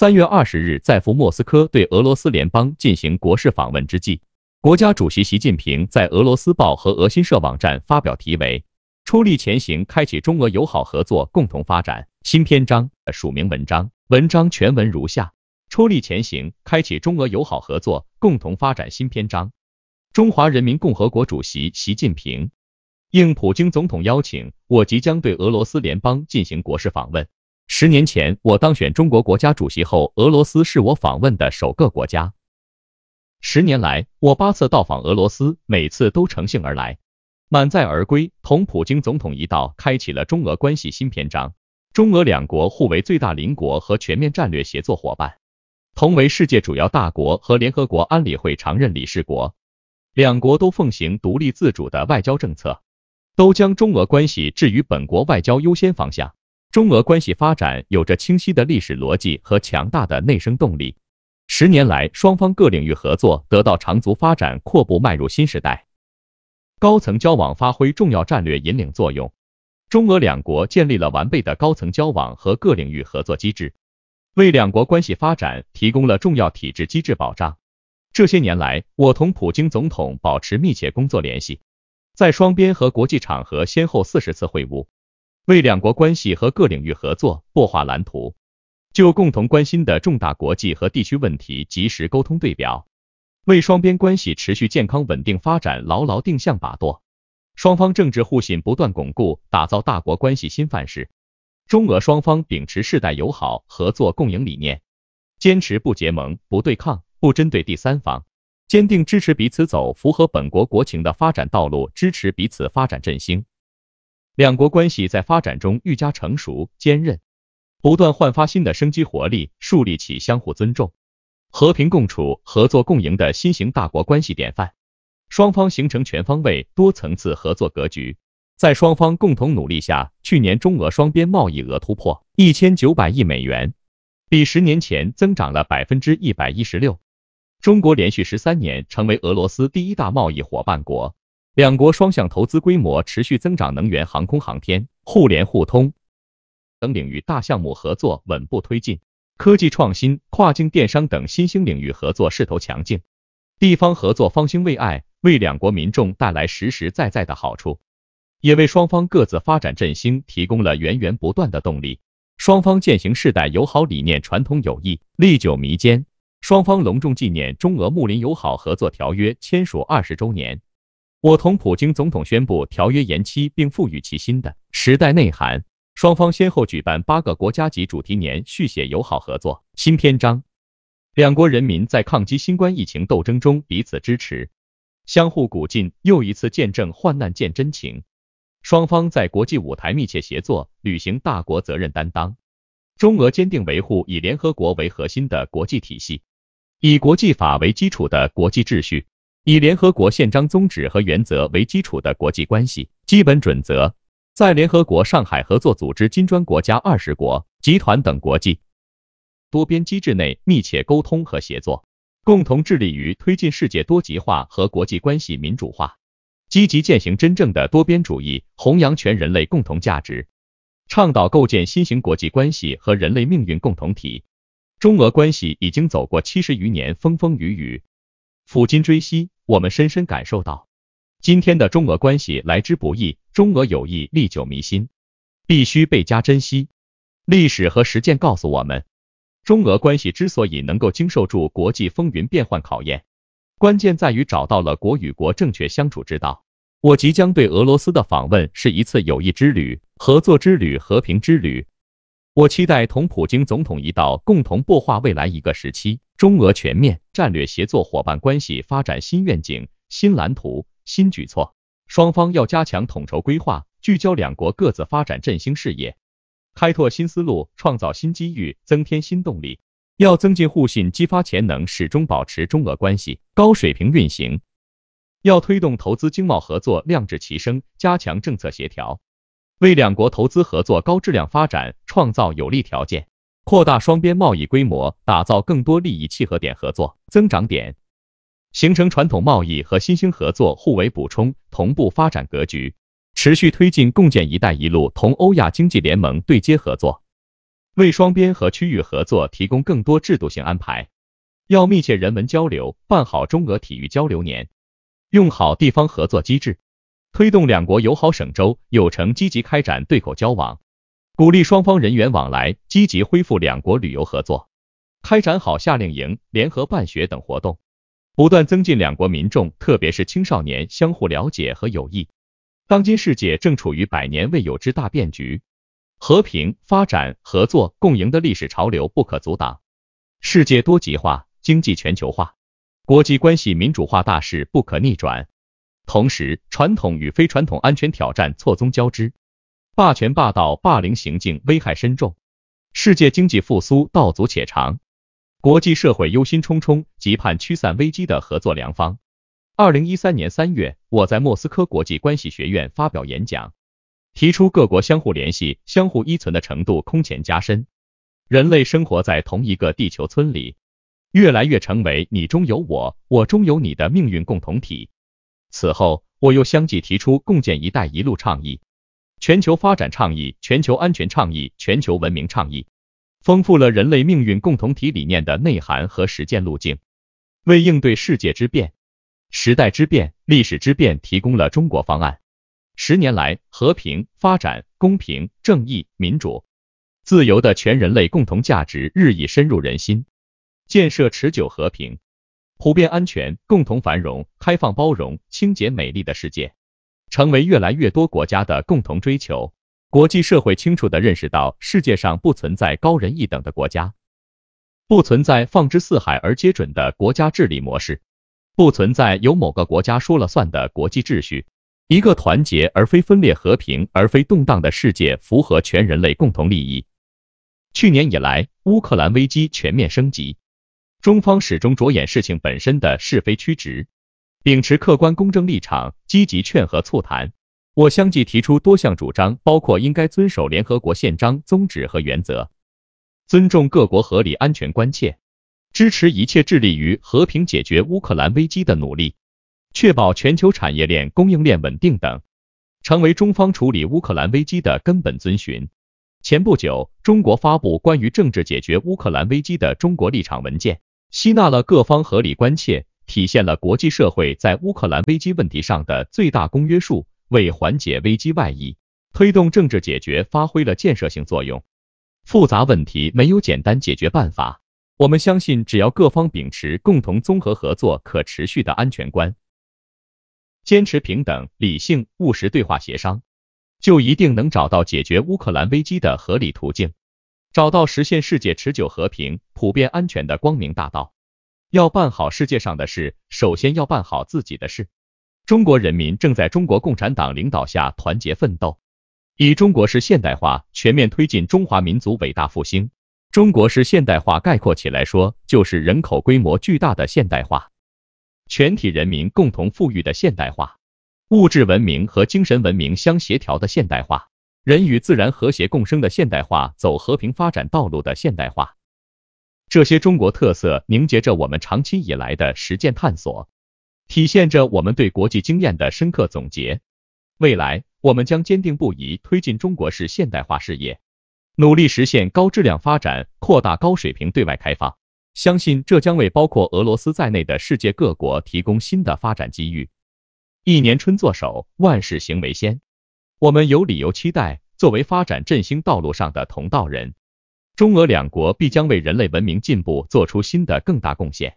三月二十日，在赴莫斯科对俄罗斯联邦进行国事访问之际，国家主席习近平在俄罗斯报和俄新社网站发表题为《出力前行，开启中俄友好合作共同发展新篇章》的署名文章。文章全文如下：出力前行，开启中俄友好合作共同发展新篇章。中华人民共和国主席习近平应普京总统邀请，我即将对俄罗斯联邦进行国事访问。十年前，我当选中国国家主席后，俄罗斯是我访问的首个国家。十年来，我八次到访俄罗斯，每次都乘兴而来，满载而归，同普京总统一道开启了中俄关系新篇章。中俄两国互为最大邻国和全面战略协作伙伴，同为世界主要大国和联合国安理会常任理事国，两国都奉行独立自主的外交政策，都将中俄关系置于本国外交优先方向。中俄关系发展有着清晰的历史逻辑和强大的内生动力。十年来，双方各领域合作得到长足发展，阔步迈入新时代。高层交往发挥重要战略引领作用，中俄两国建立了完备的高层交往和各领域合作机制，为两国关系发展提供了重要体制机制保障。这些年来，我同普京总统保持密切工作联系，在双边和国际场合先后四十次会晤。为两国关系和各领域合作擘画蓝图，就共同关心的重大国际和地区问题及时沟通对表，为双边关系持续健康稳定发展牢牢定向把舵。双方政治互信不断巩固，打造大国关系新范式。中俄双方秉持世代友好、合作共赢理念，坚持不结盟、不对抗、不针对第三方，坚定支持彼此走符合本国国情的发展道路，支持彼此发展振兴。两国关系在发展中愈加成熟、坚韧，不断焕发新的生机活力，树立起相互尊重、和平共处、合作共赢的新型大国关系典范。双方形成全方位、多层次合作格局，在双方共同努力下，去年中俄双边贸易额突破一千九百亿美元，比十年前增长了百分之一百一十六。中国连续十三年成为俄罗斯第一大贸易伙伴国。两国双向投资规模持续增长，能源、航空航天、互联互通等领域大项目合作稳步推进，科技创新、跨境电商等新兴领域合作势头强劲，地方合作方兴未艾，为两国民众带来实实在在的好处，也为双方各自发展振兴提供了源源不断的动力。双方践行世代友好理念，传统友谊历久弥坚。双方隆重纪念中俄睦邻友好合作条约签署二十周年。我同普京总统宣布条约延期，并赋予其新的时代内涵。双方先后举办八个国家级主题年，续写友好合作新篇章。两国人民在抗击新冠疫情斗争中彼此支持，相互鼓劲，又一次见证患难见真情。双方在国际舞台密切协作，履行大国责任担当。中俄坚定维护以联合国为核心的国际体系，以国际法为基础的国际秩序。以联合国宪章宗旨和原则为基础的国际关系基本准则，在联合国、上海合作组织、金砖国家二十国集团等国际多边机制内密切沟通和协作，共同致力于推进世界多极化和国际关系民主化，积极践行真正的多边主义，弘扬全人类共同价值，倡导构建新型国际关系和人类命运共同体。中俄关系已经走过七十余年风风雨雨。抚今追昔，我们深深感受到，今天的中俄关系来之不易，中俄友谊历久弥新，必须倍加珍惜。历史和实践告诉我们，中俄关系之所以能够经受住国际风云变幻考验，关键在于找到了国与国正确相处之道。我即将对俄罗斯的访问是一次友谊之旅、合作之旅、和平之旅。我期待同普京总统一道，共同擘画未来一个时期中俄全面战略协作伙伴关系发展新愿景、新蓝图、新举措。双方要加强统筹规划，聚焦两国各自发展振兴事业，开拓新思路，创造新机遇，增添新动力。要增进互信，激发潜能，始终保持中俄关系高水平运行。要推动投资经贸合作量质齐升，加强政策协调。为两国投资合作高质量发展创造有利条件，扩大双边贸易规模，打造更多利益契合点、合作增长点，形成传统贸易和新兴合作互为补充、同步发展格局。持续推进共建“一带一路”同欧亚经济联盟对接合作，为双边和区域合作提供更多制度性安排。要密切人文交流，办好中俄体育交流年，用好地方合作机制。推动两国友好省州友城积极开展对口交往，鼓励双方人员往来，积极恢复两国旅游合作，开展好夏令营、联合办学等活动，不断增进两国民众特别是青少年相互了解和友谊。当今世界正处于百年未有之大变局，和平发展、合作共赢的历史潮流不可阻挡，世界多极化、经济全球化、国际关系民主化大势不可逆转。同时，传统与非传统安全挑战错综交织，霸权、霸道、霸凌行径危害深重，世界经济复苏道阻且长，国际社会忧心忡忡，急盼驱散危机的合作良方。二零一三年三月，我在莫斯科国际关系学院发表演讲，提出各国相互联系、相互依存的程度空前加深，人类生活在同一个地球村里，越来越成为你中有我、我中有你的命运共同体。此后，我又相继提出共建“一带一路”倡议、全球发展倡议、全球安全倡议、全球文明倡议，丰富了人类命运共同体理念的内涵和实践路径，为应对世界之变、时代之变、历史之变提供了中国方案。十年来，和平、发展、公平、正义、民主、自由的全人类共同价值日益深入人心，建设持久和平。普遍安全、共同繁荣、开放包容、清洁美丽的世界，成为越来越多国家的共同追求。国际社会清楚地认识到，世界上不存在高人一等的国家，不存在放之四海而皆准的国家治理模式，不存在由某个国家说了算的国际秩序。一个团结而非分裂、和平而非动荡的世界，符合全人类共同利益。去年以来，乌克兰危机全面升级。中方始终着眼事情本身的是非曲直，秉持客观公正立场，积极劝和促谈。我相继提出多项主张，包括应该遵守联合国宪章宗旨和原则，尊重各国合理安全关切，支持一切致力于和平解决乌克兰危机的努力，确保全球产业链供应链稳定等，成为中方处理乌克兰危机的根本遵循。前不久，中国发布关于政治解决乌克兰危机的中国立场文件。吸纳了各方合理关切，体现了国际社会在乌克兰危机问题上的最大公约数，为缓解危机外溢、推动政治解决发挥了建设性作用。复杂问题没有简单解决办法，我们相信，只要各方秉持共同、综合、合作、可持续的安全观，坚持平等、理性、务实对话协商，就一定能找到解决乌克兰危机的合理途径，找到实现世界持久和平。普遍安全的光明大道，要办好世界上的事，首先要办好自己的事。中国人民正在中国共产党领导下团结奋斗，以中国式现代化全面推进中华民族伟大复兴。中国式现代化概括起来说，就是人口规模巨大的现代化，全体人民共同富裕的现代化，物质文明和精神文明相协调的现代化，人与自然和谐共生的现代化，走和平发展道路的现代化。这些中国特色凝结着我们长期以来的实践探索，体现着我们对国际经验的深刻总结。未来，我们将坚定不移推进中国式现代化事业，努力实现高质量发展，扩大高水平对外开放。相信这将为包括俄罗斯在内的世界各国提供新的发展机遇。一年春作首，万事行为先。我们有理由期待，作为发展振兴道路上的同道人。中俄两国必将为人类文明进步做出新的更大贡献。